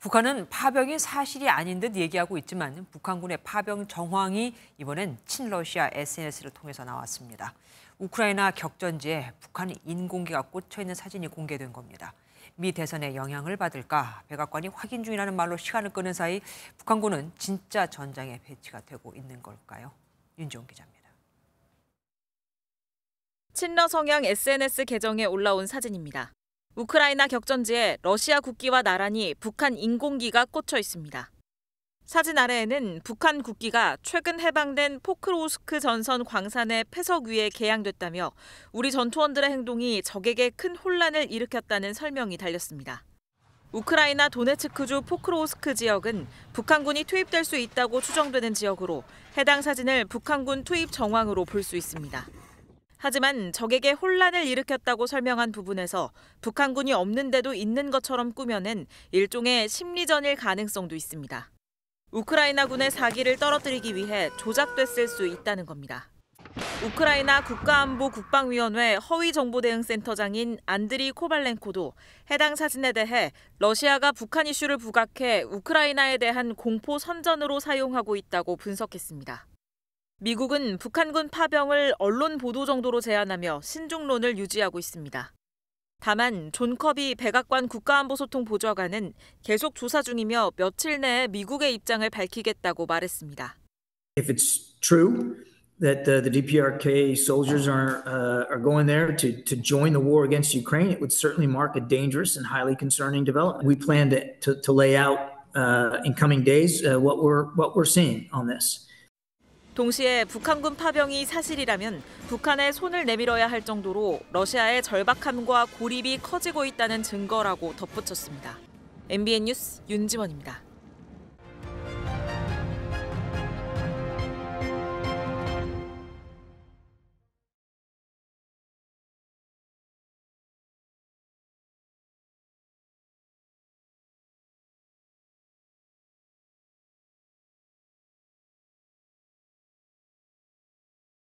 북한은 파병이 사실이 아닌 듯 얘기하고 있지만 북한군의 파병 정황이 이번엔 친러시아 SNS를 통해서 나왔습니다. 우크라이나 격전지에 북한 인공기가 꽂혀 있는 사진이 공개된 겁니다. 미 대선에 영향을 받을까 백악관이 확인 중이라는 말로 시간을 끄는 사이 북한군은 진짜 전장에 배치가 되고 있는 걸까요? 윤지 기자입니다. 친러 성향 SNS 계정에 올라온 사진입니다. 우크라이나 격전지에 러시아 국기와 나란히 북한 인공기가 꽂혀 있습니다. 사진 아래에는 북한 국기가 최근 해방된 포크로스크 우 전선 광산의 폐석 위에 개양됐다며 우리 전투원들의 행동이 적에게 큰 혼란을 일으켰다는 설명이 달렸습니다. 우크라이나 도네츠크주 포크로스크 우 지역은 북한군이 투입될 수 있다고 추정되는 지역으로 해당 사진을 북한군 투입 정황으로 볼 수 있습니다. 하지만 적에게 혼란을 일으켰다고 설명한 부분에서 북한군이 없는데도 있는 것처럼 꾸며낸 일종의 심리전일 가능성도 있습니다. 우크라이나군의 사기를 떨어뜨리기 위해 조작됐을 수 있다는 겁니다. 우크라이나 국가안보국방위원회 허위정보대응센터장인 안드리 코발렌코도 해당 사진에 대해 러시아가 북한 이슈를 부각해 우크라이나에 대한 공포 선전으로 사용하고 있다고 분석했습니다. 미국은 북한군 파병을 언론 보도 정도로 제한하며 신중론을 유지하고 있습니다. 다만 존 커비 백악관 국가안보소통 보좌관은 계속 조사 중이며 며칠 내에 미국의 입장을 밝히겠다고 말했습니다. If it's true that the, the DPRK soldiers are uh, are going there to to join the war against Ukraine, it would certainly mark a dangerous and highly concerning development. We plan to to, to lay out uh, in coming days uh, what we're what we're seeing on this. 동시에 북한군 파병이 사실이라면 북한에 손을 내밀어야 할 정도로 러시아의 절박함과 고립이 커지고 있다는 증거라고 덧붙였습니다. MBN 뉴스 윤지원입니다.